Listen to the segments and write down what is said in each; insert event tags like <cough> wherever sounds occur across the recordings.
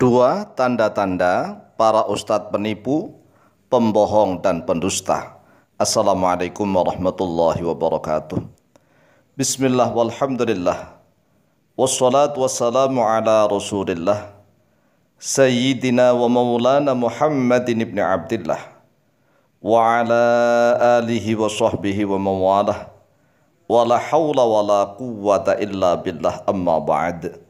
Dua tanda-tanda para ustadz penipu, pembohong dan pendusta. Assalamualaikum warahmatullahi wabarakatuh. Bismillah walhamdulillah. Wassalatu wassalamu ala rasulillah. Sayyidina wa maulana Muhammadin ibn Abdullah. Wa ala alihi wa sahbihi wa mawalah. Wa la hawla wa la quwwata illa billah amma ba'd.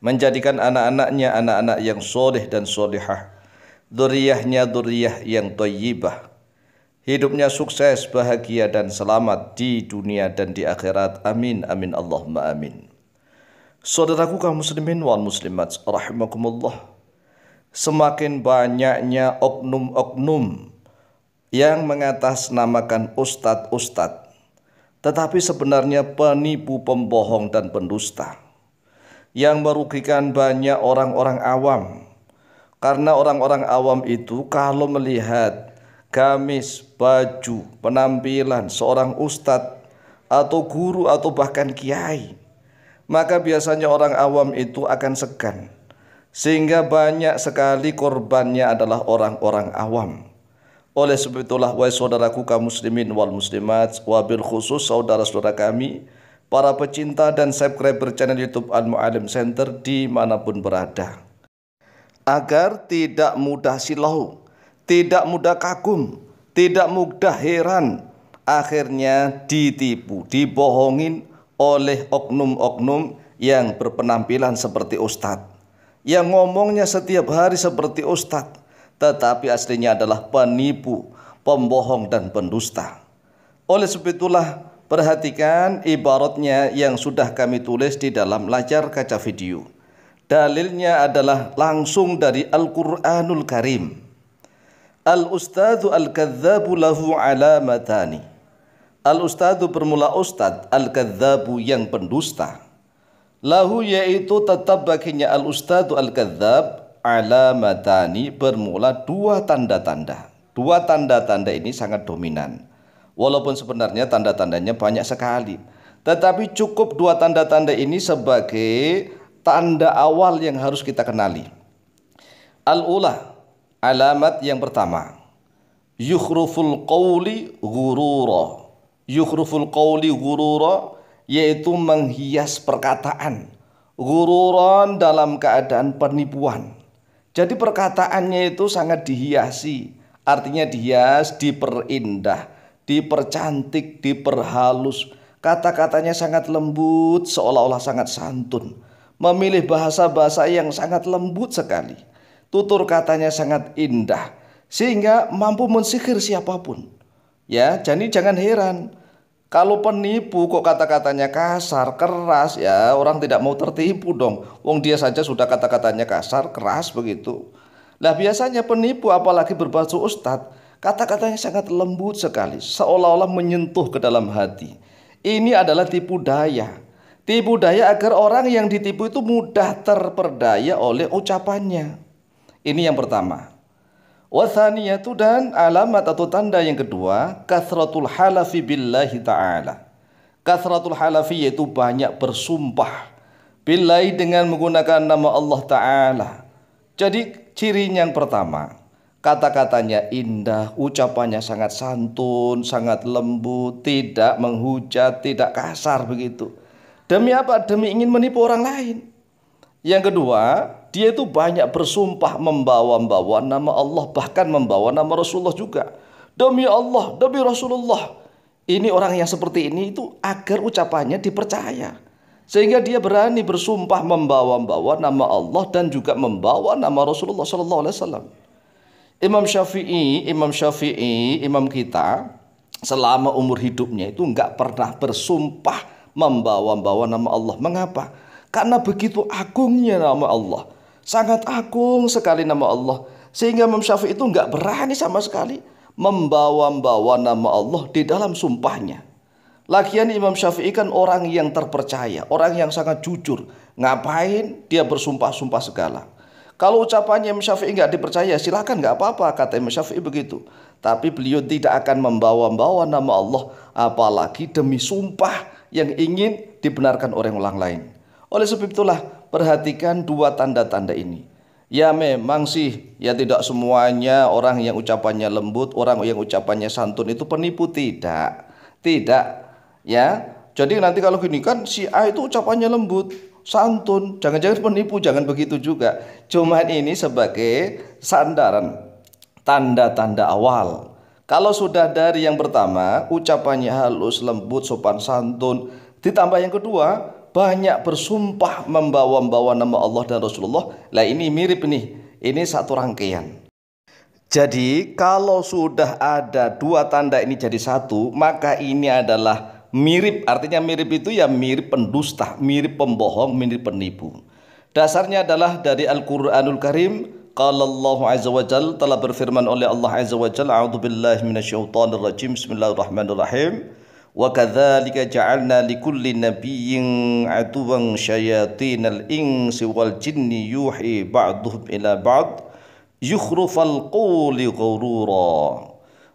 menjadikan anak-anaknya anak-anak yang soleh dan solehah, duriyahnya duriyah yang toyibah. Hidupnya sukses, bahagia dan selamat di dunia dan di akhirat. Amin, amin, Allahumma amin. Saudaraku kaum muslimin wal muslimat rahimakumullah. Semakin banyaknya oknum-oknum yang mengatasnamakan ustadz-ustadz. Tetapi sebenarnya penipu, pembohong dan pendusta yang merugikan banyak orang-orang awam. Karena orang-orang awam itu kalau melihat gamis, baju, penampilan seorang ustadz atau guru atau bahkan kiai, maka biasanya orang awam itu akan segan. Sehingga banyak sekali korbannya adalah orang-orang awam. Oleh sebab itulah wahai saudaraku kaum muslimin wal muslimat wabil khusus saudara-saudara kami para pecinta dan subscriber channel YouTube Al Mualim Center dimanapun berada. Agar tidak mudah silau, tidak mudah kagum, tidak mudah heran, akhirnya ditipu, dibohongin oleh oknum-oknum yang berpenampilan seperti ustadz. Yang ngomongnya setiap hari seperti ustadz, tetapi aslinya adalah penipu, pembohong dan pendusta. Oleh sebab itulah Perhatikan ibaratnya yang sudah kami tulis di dalam lajar kaca video. Dalilnya adalah langsung dari Al-Qur'anul Karim. al ustadu al kadzabu lahu alamatani. al ustadu bermula Ustad, al kadzabu yang pendusta. Lahu yaitu tetap baginya al ustadu Al-Kadzdzab alamatani bermula dua tanda-tanda. Dua tanda-tanda ini sangat dominan Walaupun sebenarnya tanda-tandanya banyak sekali. Tetapi cukup dua tanda-tanda ini sebagai tanda awal yang harus kita kenali. Al-ula, alamat yang pertama. Yukhruful qawli gurura. Yukhruful qawli gurura yaitu menghias perkataan. gururan dalam keadaan penipuan. Jadi perkataannya itu sangat dihiasi, artinya dihias, diperindah dipercantik, diperhalus. Kata-katanya sangat lembut, seolah-olah sangat santun. Memilih bahasa-bahasa yang sangat lembut sekali. Tutur katanya sangat indah, sehingga mampu mensihir siapapun. Ya, jadi jangan heran. Kalau penipu kok kata-katanya kasar, keras ya orang tidak mau tertipu dong. Wong dia saja sudah kata-katanya kasar, keras begitu. Lah biasanya penipu apalagi berbahasa ustadz Kata-katanya sangat lembut sekali, seolah-olah menyentuh ke dalam hati. Ini adalah tipu daya. Tipu daya agar orang yang ditipu itu mudah terperdaya oleh ucapannya. Ini yang pertama. Wathaniyatu dan alamat atau tanda yang kedua, kathratul halafi billahi ta'ala. Kathratul halafi yaitu banyak bersumpah. Billahi dengan menggunakan nama Allah Ta'ala. Jadi ciri yang pertama, Kata-katanya indah, ucapannya sangat santun, sangat lembut, tidak menghujat, tidak kasar begitu. Demi apa? Demi ingin menipu orang lain. Yang kedua, dia itu banyak bersumpah membawa-bawa nama Allah, bahkan membawa nama Rasulullah juga. Demi Allah, demi Rasulullah. Ini orang yang seperti ini itu agar ucapannya dipercaya. Sehingga dia berani bersumpah membawa-bawa nama Allah dan juga membawa nama Rasulullah SAW. Imam Syafi'i, Imam Syafi'i, imam kita selama umur hidupnya itu nggak pernah bersumpah membawa-bawa nama Allah. Mengapa? Karena begitu agungnya nama Allah. Sangat agung sekali nama Allah. Sehingga Imam Syafi'i itu nggak berani sama sekali membawa-bawa nama Allah di dalam sumpahnya. Lagian Imam Syafi'i kan orang yang terpercaya, orang yang sangat jujur. Ngapain dia bersumpah-sumpah segala. Kalau ucapannya Imam Syafi'i nggak dipercaya, silahkan nggak apa-apa, kata Imam Syafi'i begitu. Tapi beliau tidak akan membawa-bawa nama Allah, apalagi demi sumpah yang ingin dibenarkan orang orang lain. Oleh sebab itulah, perhatikan dua tanda-tanda ini. Ya memang sih, ya tidak semuanya orang yang ucapannya lembut, orang yang ucapannya santun itu penipu. Tidak, tidak. Ya, jadi nanti kalau gini kan si A itu ucapannya lembut, santun, jangan-jangan penipu, jangan begitu juga. Cuman ini sebagai sandaran tanda-tanda awal. Kalau sudah dari yang pertama, ucapannya halus, lembut, sopan santun, ditambah yang kedua, banyak bersumpah membawa-bawa nama Allah dan Rasulullah. Lah ini mirip nih. Ini satu rangkaian. Jadi kalau sudah ada dua tanda ini jadi satu, maka ini adalah Mirip artinya mirip itu ya mirip pendusta, mirip pembohong, mirip penipu. Dasarnya adalah dari Al-Qur'anul Karim qala Allah azza wa telah berfirman oleh Allah azza wa jal a'udzu billahi minasyaitonir rajim bismillahirrahmanirrahim wa kadzalika ja'alna likulli nabiyyin aduwan syayatinal insi wal jinni yuhi ba'dhum ila ba'd yukhrufal qawli ghurura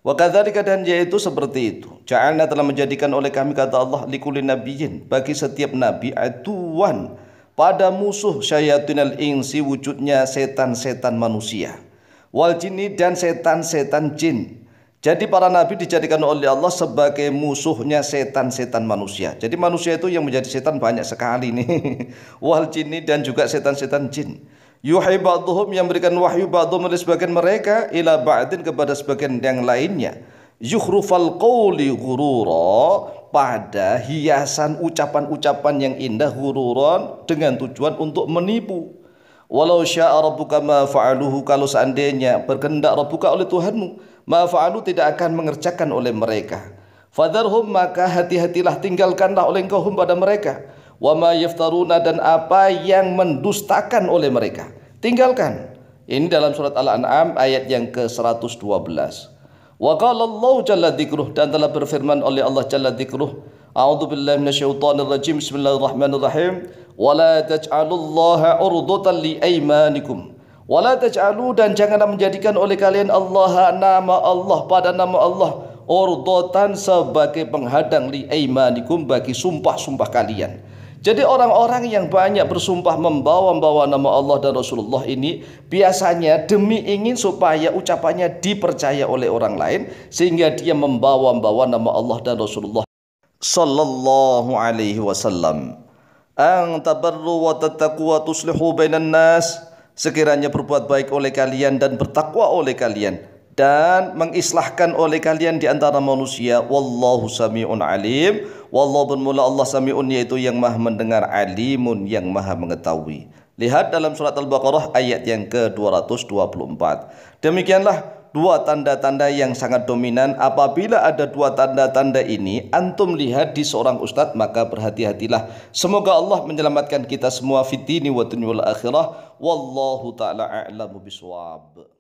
Wa kadzalika dan yaitu seperti itu. Ja'alna telah menjadikan oleh kami kata Allah likulli nabiyyin bagi setiap nabi aduan pada musuh syayatinal insi wujudnya setan-setan manusia. Wal jinni dan setan-setan jin. Jadi para nabi dijadikan oleh Allah sebagai musuhnya setan-setan manusia. Jadi manusia itu yang menjadi setan banyak sekali nih. <laughs> Wal jinni dan juga setan-setan jin yuhai ba'duhum yang memberikan wahyu ba'duhum oleh sebagian mereka ila ba'din kepada sebagian yang lainnya yukhrufal qawli ghurura pada hiasan ucapan-ucapan yang indah hururon dengan tujuan untuk menipu walau sya'a rabbuka ma fa'aluhu kalau seandainya berkehendak rabbuka oleh Tuhanmu ma fa'alu tidak akan mengerjakan oleh mereka fadharhum maka hati-hatilah tinggalkanlah oleh engkau pada mereka wama yaftaruna dan apa yang mendustakan oleh mereka. Tinggalkan. Ini dalam surat Al-An'am ayat yang ke-112. Wa qala Allah jalla dzikruh dan telah berfirman oleh Allah jalla dzikruh A'udzu billahi minasyaitonir rajim. Bismillahirrahmanirrahim. Wala taj'alullaha urdatan li aymanikum. Wala taj'alu dan janganlah menjadikan oleh kalian Allah nama Allah pada nama Allah urdotan sebagai penghadang li aimanikum bagi sumpah-sumpah kalian. Jadi orang-orang yang banyak bersumpah membawa-bawa nama Allah dan Rasulullah ini biasanya demi ingin supaya ucapannya dipercaya oleh orang lain sehingga dia membawa-bawa nama Allah dan Rasulullah sallallahu alaihi wasallam. Ang tabarru wa tattaqu wa tuslihu bainan nas. Sekiranya berbuat baik oleh kalian dan bertakwa oleh kalian, dan mengislahkan oleh kalian di antara manusia wallahu samiun alim wallahu bermula Allah samiun yaitu yang maha mendengar alimun yang maha mengetahui lihat dalam surat al-baqarah ayat yang ke-224 demikianlah dua tanda-tanda yang sangat dominan apabila ada dua tanda-tanda ini antum lihat di seorang ustadz maka berhati-hatilah semoga Allah menyelamatkan kita semua fitini wa dunyul akhirah wallahu taala a'lamu biswab